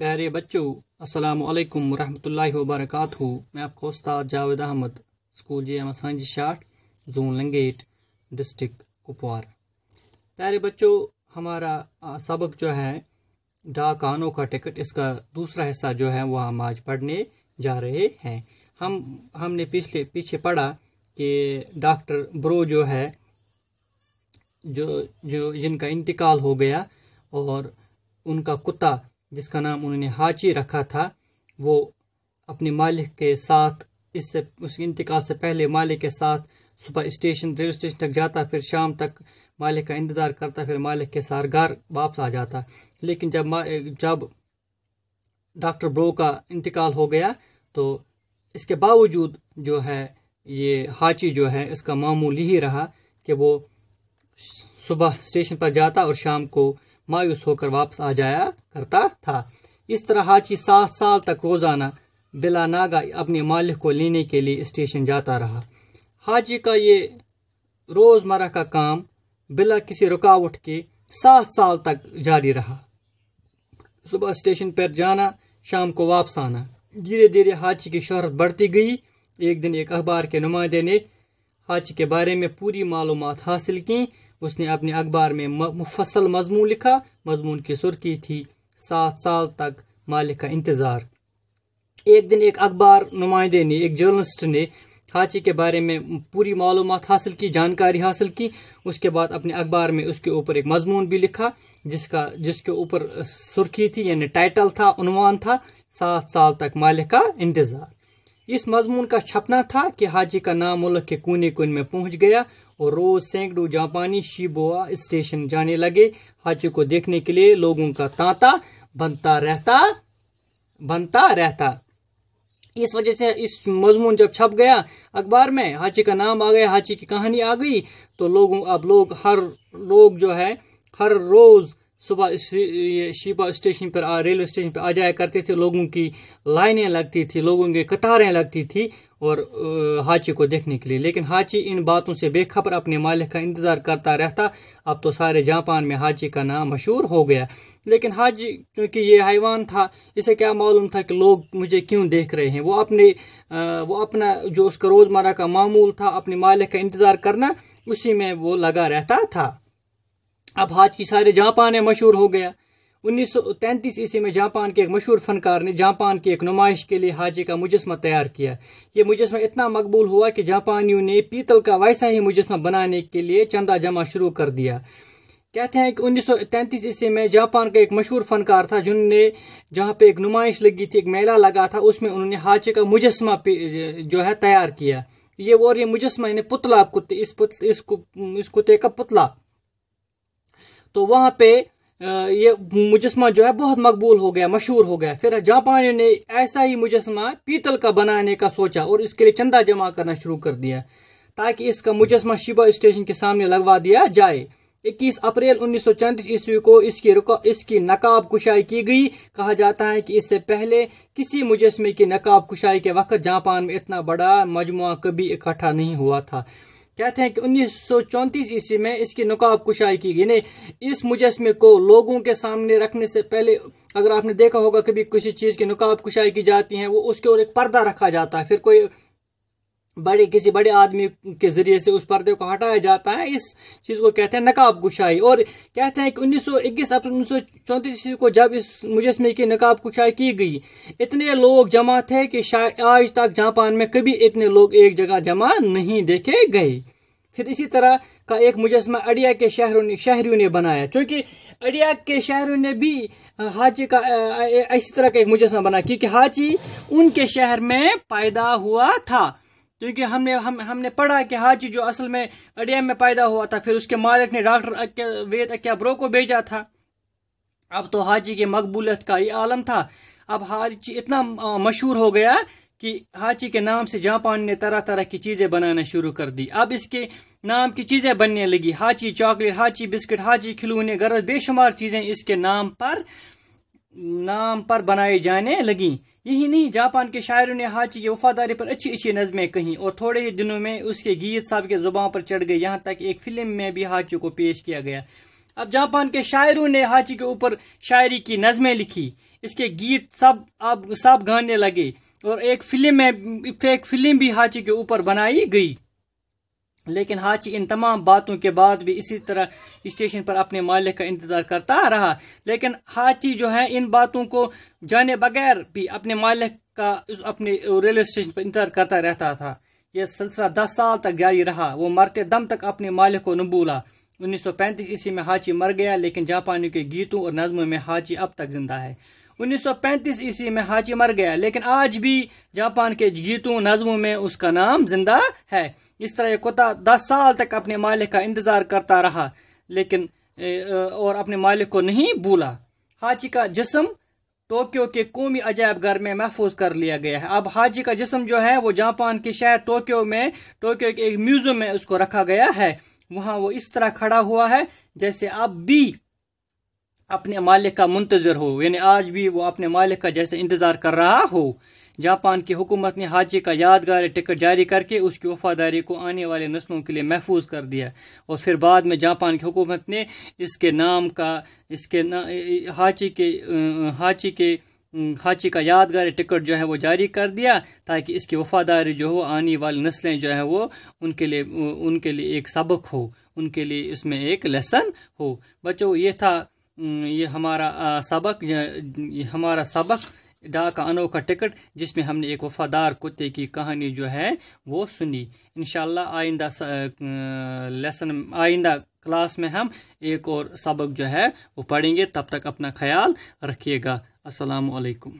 प्यारे बच्चों अस्सलाम वालेकुम रहमतुल्लाहि व बरकातहू मैं आपको उस्ताद Javed Ahmad school G M सांझ शाट जोन लंगेट डिस्ट्रिक्ट कुपवार प्यारे बच्चों हमारा सबक जो है डाकानों का टिकट इसका दूसरा हिस्सा जो है वह हम आज पढ़ने जा रहे हैं हम हमने पिछले पीछे पढ़ा कि डॉक्टर ब्रो जो है जो जो जिनका इंतकाल हो गया और उनका कुत्ता जिसका नाम उन्होंने हाजी रखा था वो अपने मालिक के साथ इससे उस इंतकाल से पहले मालिक के साथ सुबह स्टेशन रेलवे स्टेशन तक जाता फिर शाम तक मालिक का इंतज़ार करता फिर मालिक के घर वापस आ जाता लेकिन जब जब डॉक्टर ब्रो का इंतकाल हो गया तो इसके बावजूद जो है ये हाची जो है इसका मामूल यही रहा कि वो सुबह स्टेशन पर जाता और शाम को मायूस होकर वापस आ जाया करता था इस तरह हाची सात साल तक रोजाना बिला नागा अपने मालिक को लेने के लिए स्टेशन जाता रहा हाजी का ये रोज़मर्रा का काम बिला किसी रुकावट के सात साल तक जारी रहा सुबह स्टेशन पर जाना शाम को वापस आना धीरे धीरे हाची की शहरत बढ़ती गई एक दिन एक अखबार के नुमाइंदे ने हाची के बारे में पूरी मालूम हासिल की उसने अपने अखबार में मुफसल मजमून लिखा मजमून की सुर्खी थी सात साल तक मालिक का इंतज़ार एक दिन एक अखबार नुमाइंदे ने एक जर्नलिस्ट ने हाची के बारे में पूरी मालूम हासिल की जानकारी हासिल की उसके बाद अपने अखबार में उसके ऊपर एक मजमून भी लिखा जिसका जिसके ऊपर सुर्खी थी यानी टाइटल था उनवान था सात साल तक मालिक का इंतज़ार इस मजमून का छपना था कि हाजी का नाम मुल्क के कोने कोने में पहुंच गया और रोज सैकड़ों जापानी शिबोआ स्टेशन जाने लगे हाथी को देखने के लिए लोगों का तांता बनता रहता बनता रहता इस वजह से इस मजमून जब छप गया अखबार में हाची का नाम आ गया हाची की कहानी आ गई तो लोगों अब लोग हर लोग जो है हर रोज सुबह ये शिपा स्टेशन पर रेलवे स्टेशन पर आ जाया करते थे लोगों की लाइनें लगती थी लोगों की कतारें लगती थी और हाची को देखने के लिए लेकिन हाची इन बातों से बेखबर अपने मालिक का इंतज़ार करता रहता अब तो सारे जापान में हाची का नाम मशहूर हो गया लेकिन हाजी क्योंकि ये हैवान था इसे क्या मालूम था कि लोग मुझे क्यों देख रहे हैं वो अपने वो अपना जो उसका रोज़मर्रा का मामूल था अपने मालिक का इंतज़ार करना उसी में वो लगा रहता था अब हाथ की सारे जापान है मशहूर हो गया उन्नीस सौ ईस्वी में जापान के एक मशहूर फनकार ने जापान की एक नुमाइश के लिए हाजी का मुजस्मा तैयार किया ये मुजस्मा इतना मकबूल हुआ कि जापानियों ने पीतल का वैसा ही मुजस्मा बनाने के लिए चंदा जमा शुरू कर दिया कहते हैं कि उन्नीस सौ तैंतीस ईस्वी में जापान का एक मशहूर फनकार था जिनने जहाँ पे एक नुमाइश लगी थी एक मेला लगा था उसमें उन्होंने हाचे का मुजस्मा जो है तैयार किया ये और ये मुजस्मा यानी पुतला कुत्ते इस पुत, इस कुत्ते का पुतला तो वहाँ पे ये मुजस्मा जो है बहुत मकबूल हो गया मशहूर हो गया फिर जापान ने ऐसा ही मुजस्मा पीतल का बनाने का सोचा और इसके लिए चंदा जमा करना शुरू कर दिया ताकि इसका मुजस्मा शिबा स्टेशन के सामने लगवा दिया जाए 21 अप्रैल उन्नीस सौ ईस्वी को इसकी इसकी नकाब कुशाई की गई कहा जाता है कि इससे पहले किसी मुजस्मे की नकाब कुशाई के वक्त जापान में इतना बड़ा मजमु कभी इकट्ठा नहीं हुआ था कहते हैं कि उन्नीस ईस्वी में इसकी नकाब कुशाई की गई यानी इस मुजस्मे को लोगों के सामने रखने से पहले अगर आपने देखा होगा कभी किसी चीज़ की नकाब कुशाई की जाती है वो उसके और एक पर्दा रखा जाता है फिर कोई बड़े किसी बड़े आदमी के ज़रिए से उस पर्दे को हटाया जाता है इस चीज़ को कहते हैं नकाब कुशाई और कहते हैं कि 1921 अप्रैल उन्नीस ईस्वी को जब इस मुजस्मे की नकाब कुशाई की गई इतने लोग जमा थे कि शायद आज तक जापान में कभी इतने लोग एक जगह जमा नहीं देखे गए फिर इसी तरह का एक मुजस्मा अडिया के शहरों ने शहरियों ने बनाया क्योंकि अडिया के शहरों ने भी हाची का इसी तरह का एक मुजस्मा बनाया क्योंकि हाची उनके शहर में पैदा हुआ था क्योंकि हमने हम हमने पढ़ा कि हाजी जो असल में अडिया में पैदा हुआ था फिर उसके मालिक ने डॉक्टर वेद अक्याब्रो को भेजा था अब तो हाची की मकबूलियत का ये आलम था अब हाजी इतना मशहूर हो गया कि हाची के नाम से जापान ने तरह तरह की चीज़ें बनाना शुरू कर दी अब इसके नाम की चीज़ें बनने लगी हाची चॉकलेट हाची बिस्किट हाची खिलौने गरज बेशुमार चीज़ें इसके नाम पर नाम पर बनाए जाने लगी यही नहीं जापान के शायरों ने हाची की वफादारी पर अच्छी अच्छी नज़में कहीं और थोड़े ही दिनों में उसके गीत साहब के ज़ुबान पर चढ़ गए यहाँ तक एक फ़िल्म में भी हाची को पेश किया गया अब जापान के शायरों ने हाची के ऊपर शायरी की नज़में लिखी इसके गीत सब अब सब गाने लगे और एक फिल्म में एक फिल्म भी हाची के ऊपर बनाई गई लेकिन हाची इन तमाम बातों के बाद भी इसी तरह स्टेशन पर अपने मालिक का इंतज़ार करता रहा लेकिन हाची जो है इन बातों को जाने बगैर भी अपने मालिक का उस अपने रेलवे स्टेशन पर इंतज़ार करता रहता था यह सिलसिला दस साल तक जारी रहा वो मरते दम तक अपने मालिक को उन्नीस सौ पैंतीस ईस्वी में हाची मर गया लेकिन जापानियों के गीतों और नज़मों में हाची अब तक जिंदा है उन्नीस सौ पैंतीस ईस्वी में हाची मर गया लेकिन आज भी जापान के जीतू नज़मों में उसका नाम जिंदा है इस तरह यह कुत्ता दस साल तक अपने मालिक का इंतज़ार करता रहा लेकिन और अपने मालिक को नहीं भूला हाची का जिसम टोक्यो के कौमी अजायब घर में महफूज कर लिया गया है अब हाजी का जिसम जो है वो जापान के शहर टोक्यो में टोक्यो के एक म्यूजियम में उसको रखा गया है वहाँ वो इस तरह खड़ा हुआ है जैसे अब भी अपने मालिक का मुंतजर हो यानी आज भी वो अपने मालिक का जैसे इंतज़ार कर रहा हो जापान की हुकूमत ने हाजी का यादगार टिकट जारी करके उसकी वफादारी को आने वाले नस्लों के लिए महफूज कर दिया और फिर बाद में जापान की हुकूमत ने इसके नाम का इसके ना, हाची के हाची के हाची का यादगार टिकट जो है वो जारी कर दिया ताकि इसकी वफादारी जो हो आने वाली नस्लें जो है वो उनके लिए उनके लिए एक सबक हो उनके लिए इसमें एक लेसन हो बच्चों ये था ये हमारा सबक ये हमारा सबक डा का अनोखा टिकट जिसमें हमने एक वफादार कुत्ते की कहानी जो है वो सुनी इन आइंदा लेसन आइंदा क्लास में हम एक और सबक जो है वो पढ़ेंगे तब तक अपना ख्याल रखिएगा असलकम